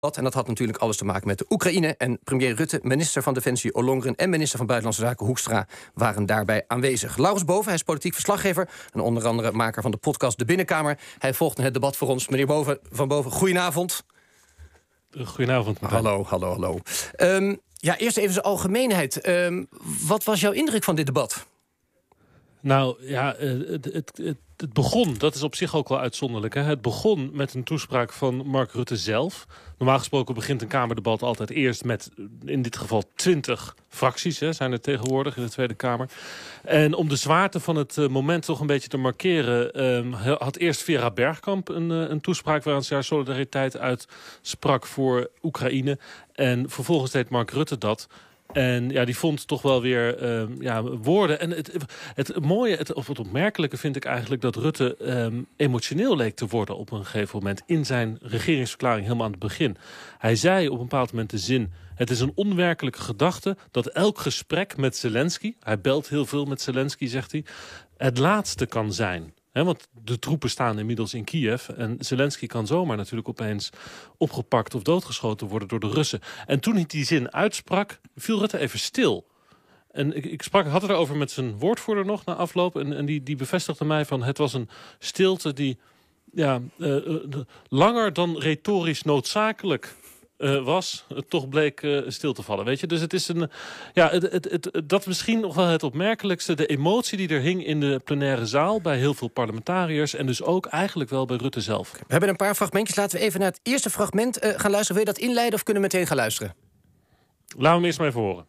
En dat had natuurlijk alles te maken met de Oekraïne. En premier Rutte, minister van Defensie Ollongren en minister van Buitenlandse Zaken Hoekstra waren daarbij aanwezig. Laurens Boven, hij is politiek verslaggever en onder andere maker van de podcast De Binnenkamer. Hij volgt het debat voor ons. Meneer Boven, van Boven, goedenavond. Goedenavond. Meneer. Hallo, hallo, hallo. Ehm, ja, eerst even de algemeenheid. Ehm, wat was jouw indruk van dit debat? Nou ja, eh, het, het het begon, dat is op zich ook wel uitzonderlijk. Hè? Het begon met een toespraak van Mark Rutte zelf. Normaal gesproken begint een Kamerdebat altijd eerst met eh, in dit geval twintig fracties. Hè, zijn er tegenwoordig in de Tweede Kamer. En om de zwaarte van het eh, moment toch een beetje te markeren... Ehm, had eerst Vera Bergkamp een, eh, een toespraak waarin ze haar solidariteit uitsprak voor Oekraïne. En vervolgens deed Mark Rutte dat... En ja, die vond toch wel weer ehm, ja, woorden. En het, het mooie, het, of het opmerkelijke vind ik eigenlijk... dat Rutte ehm, emotioneel leek te worden op een gegeven moment... in zijn regeringsverklaring helemaal aan het begin. Hij zei op een bepaald moment de zin... Het is een onwerkelijke gedachte dat elk gesprek met Zelensky... hij belt heel veel met Zelensky, zegt hij... het laatste kan zijn want de troepen staan inmiddels in Kiev. En Zelensky kan zomaar natuurlijk opeens opgepakt of doodgeschoten worden door de Russen. En toen hij die zin uitsprak, viel het even stil. En ik, ik sprak, had het erover met zijn woordvoerder nog na afloop. En, en die, die bevestigde mij van het was een stilte die ja, eh, eh, langer dan retorisch noodzakelijk uh, was, toch bleek eh, stil te vallen. Weet je? Dus het is een. Ja, het, het, dat misschien nog wel het opmerkelijkste. De emotie die er hing in de plenaire zaal bij heel veel parlementariërs. En dus ook eigenlijk wel bij Rutte zelf. We hebben een paar fragmentjes. Laten we even naar het eerste fragment eh, gaan luisteren. Wil je dat inleiden of kunnen we meteen gaan luisteren? Laat we hem eerst maar even horen.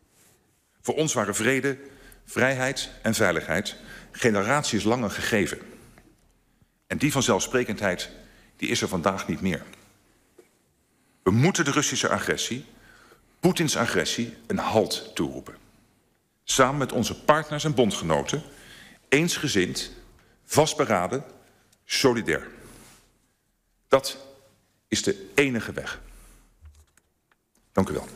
Voor ons waren vrede, vrijheid en veiligheid generaties lange gegeven. En die vanzelfsprekendheid die is er vandaag niet meer. We moeten de Russische agressie, Poetins agressie, een halt toeroepen. Samen met onze partners en bondgenoten, eensgezind, vastberaden, solidair. Dat is de enige weg. Dank u wel.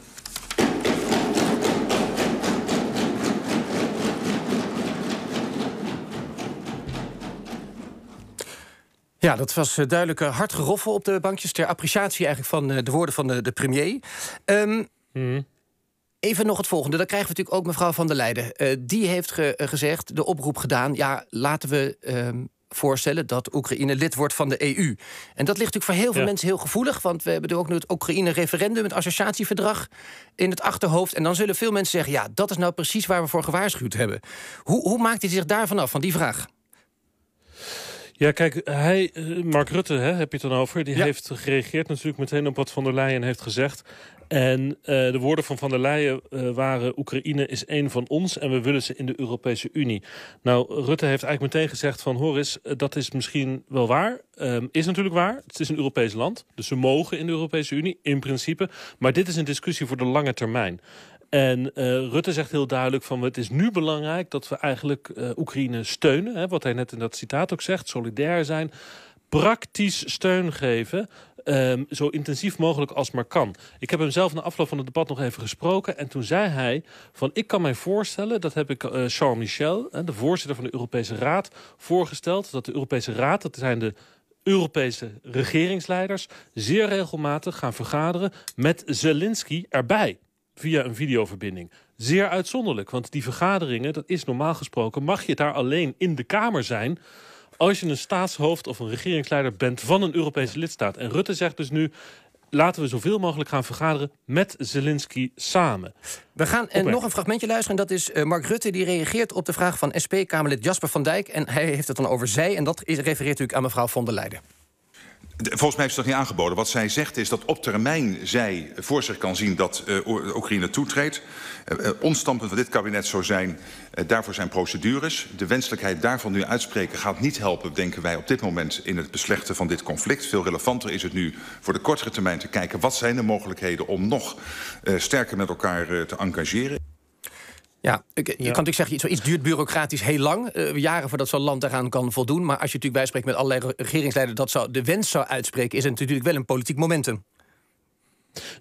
Ja, dat was eh, duidelijk eh, hard geroffel op de bankjes. Ter appreciatie eigenlijk van eh, de woorden van de, de premier. Ehm, hmm. Even nog het volgende. Dan krijgen we natuurlijk ook mevrouw van der Leijden. die heeft gezegd, de oproep gedaan. Ja, laten we ehm, voorstellen dat Oekraïne lid wordt van de EU. En dat ligt natuurlijk voor heel veel mensen heel gevoelig. Want we hebben er ook nu het Oekraïne-referendum, het associatieverdrag in het achterhoofd. En dan zullen veel mensen zeggen: ja, dat is nou precies waar we voor gewaarschuwd hebben. Hoe, hoe maakt hij zich daarvan af, van die vraag? Ja, kijk, hij, eh, Mark Rutte, hè, heb je het dan over... die heeft gereageerd natuurlijk meteen op wat Van der Leyen heeft gezegd. En eh, de woorden van Van der Leyen eh, waren... Oekraïne is één van ons en we willen ze in de Europese Unie. Nou, Rutte heeft eigenlijk meteen gezegd van... hoor eens, dat is misschien wel waar. Ehm, is natuurlijk waar. Het is een Europees land. Dus ze mogen in de Europese Unie, in principe. Maar dit is een discussie voor de lange termijn. En eh, Rutte zegt heel duidelijk van het is nu belangrijk dat we eigenlijk eh, Oekraïne steunen. Hè, wat hij net in dat citaat ook zegt, solidair zijn. Praktisch steun geven. Ehm, zo intensief mogelijk als maar kan. Ik heb hem zelf na afloop van het debat nog even gesproken. En toen zei hij van ik kan mij voorstellen, dat heb ik Charles eh, Michel, de voorzitter van de Europese Raad, voorgesteld. Dat de Europese Raad, dat zijn de Europese regeringsleiders, zeer regelmatig gaan vergaderen met Zelensky erbij via een videoverbinding. Zeer uitzonderlijk, want die vergaderingen, dat is normaal gesproken, mag je daar alleen in de Kamer zijn als je een staatshoofd of een regeringsleider bent van een Europese lidstaat. En Rutte zegt dus nu, laten we zoveel mogelijk gaan vergaderen met Zelensky samen. We gaan en nog een fragmentje luisteren. En dat is eh, Mark Rutte, die reageert op de vraag van SP-Kamerlid Jasper van Dijk. En hij heeft het dan over zij. En dat refereert natuurlijk aan mevrouw van der Leyen. Volgens mij heeft ze dat niet aangeboden. Wat zij zegt is dat op termijn zij voor zich kan zien dat uh, Oekraïne toetreedt. Uh, ons standpunt van dit kabinet zou zijn, daarvoor zijn procedures. De wenselijkheid daarvan nu uitspreken gaat niet helpen, denken wij op dit moment, in het beslechten van dit conflict. Veel relevanter is het nu voor de kortere termijn te kijken wat zijn de mogelijkheden om nog sterker met elkaar te engageren. Ja, ik, je kan natuurlijk zeggen, iets duurt bureaucratisch heel lang. Eh, jaren voordat zo'n land daaraan kan voldoen. Maar als je natuurlijk bijspreekt met allerlei regeringsleiders dat de wens zou uitspreken, is het natuurlijk wel een politiek momentum.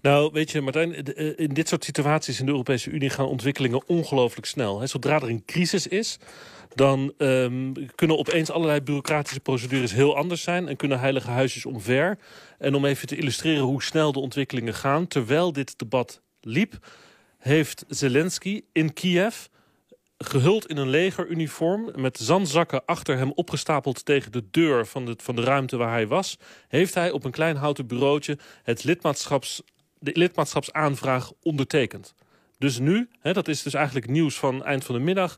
Nou, weet je, Martijn, eh, in dit soort situaties in de Europese Unie gaan ontwikkelingen ongelooflijk snel. Zodra er een crisis is, dan ehm, kunnen opeens allerlei bureaucratische procedures heel anders zijn... en kunnen heilige Huizen omver. En om even te illustreren hoe snel de ontwikkelingen gaan... terwijl dit debat liep, heeft Zelensky in Kiev gehuld in een legeruniform... met zandzakken achter hem opgestapeld tegen de deur van de, van de ruimte waar hij was... heeft hij op een klein houten bureautje het lidmaatschaps, de lidmaatschapsaanvraag ondertekend. Dus nu, hè, dat is dus eigenlijk nieuws van eind van de middag...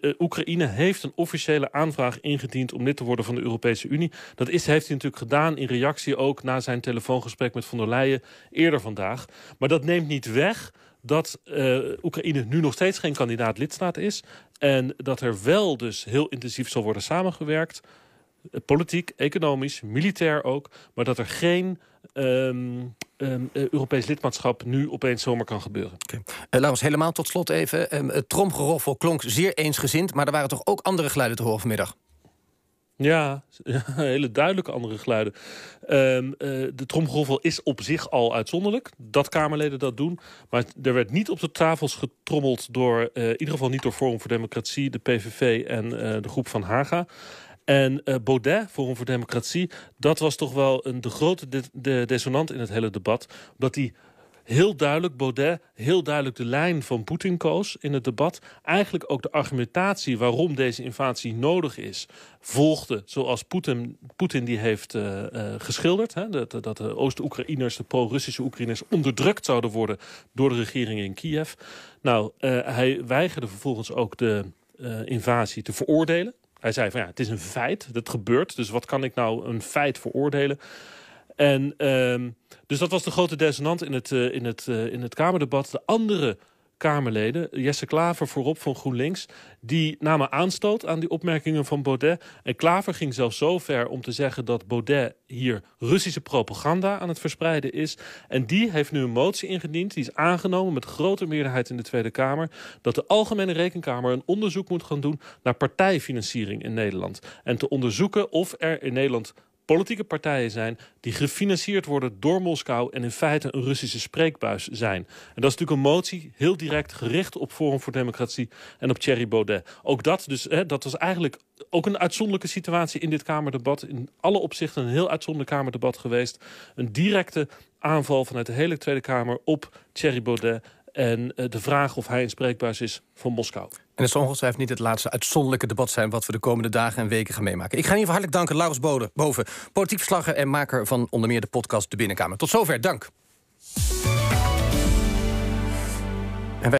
Eh, Oekraïne heeft een officiële aanvraag ingediend om lid te worden van de Europese Unie. Dat is, heeft hij natuurlijk gedaan in reactie ook na zijn telefoongesprek met von der Leyen eerder vandaag. Maar dat neemt niet weg dat eh, Oekraïne nu nog steeds geen kandidaat lidstaat is... en dat er wel dus heel intensief zal worden samengewerkt... Eh, politiek, economisch, militair ook... maar dat er geen um, Europees lidmaatschap nu opeens zomaar kan gebeuren. Okay. Uh, helemaal tot slot even. Ehm, het tromgeroffel klonk zeer eensgezind... maar er waren toch ook andere geluiden te horen vanmiddag? Ja, hele duidelijke andere geluiden. Ehm, eh, de tromgeroffel is op zich al uitzonderlijk, dat Kamerleden dat doen. Maar er werd niet op de tafels getrommeld door, eh, in ieder geval niet door Forum voor Democratie, de PVV en eh, de groep van Haga. En uh, Baudet, Forum voor Democratie, dat was toch wel een, de grote de, dissonant in het hele debat. Omdat die heel duidelijk Baudet, heel duidelijk de lijn van Poetin koos in het debat. Eigenlijk ook de argumentatie waarom deze invasie nodig is, volgde zoals Poetin, die heeft eh, eh, geschilderd. Hè, dat, dat de Oost-Oekraïners, de pro-Russische Oekraïners, onderdrukt zouden worden door de regering in Kiev. Nou, eh, hij weigerde vervolgens ook de invasie te veroordelen. Hij zei van ja, het is een feit, dat gebeurt. Dus wat kan ik nou een feit veroordelen? En, ehm, dus dat was de grote dissonant in het, eh, in, het, eh, in het Kamerdebat. De andere Kamerleden, Jesse Klaver voorop van GroenLinks... die namen aanstoot aan die opmerkingen van Baudet. En Klaver ging zelfs zo ver om te zeggen dat Baudet hier Russische propaganda aan het verspreiden is. En die heeft nu een motie ingediend, die is aangenomen met grote meerderheid in de Tweede Kamer... dat de Algemene Rekenkamer een onderzoek moet gaan doen naar partijfinanciering in Nederland. En te onderzoeken of er in Nederland politieke partijen zijn... die gefinancierd worden door Moskou en in feite een Russische spreekbuis zijn. En dat is natuurlijk een motie heel direct gericht op Forum voor Democratie en op Thierry Baudet. Ook dat, dus, hè, dat was eigenlijk ook een uitzonderlijke situatie in dit Kamerdebat. In alle opzichten een heel uitzonderlijk Kamerdebat geweest. Een directe aanval vanuit de hele Tweede Kamer op Thierry Baudet en eh, de vraag of hij inspreekbaar is van Moskou. En het zal ongetwijfeld niet het laatste uitzonderlijke debat zijn... wat we de komende dagen en weken gaan meemaken. Ik ga in ieder geval hartelijk danken, Laurens Boven, politiek verslagger en maker van onder meer de podcast De Binnenkamer. Tot zover, dank.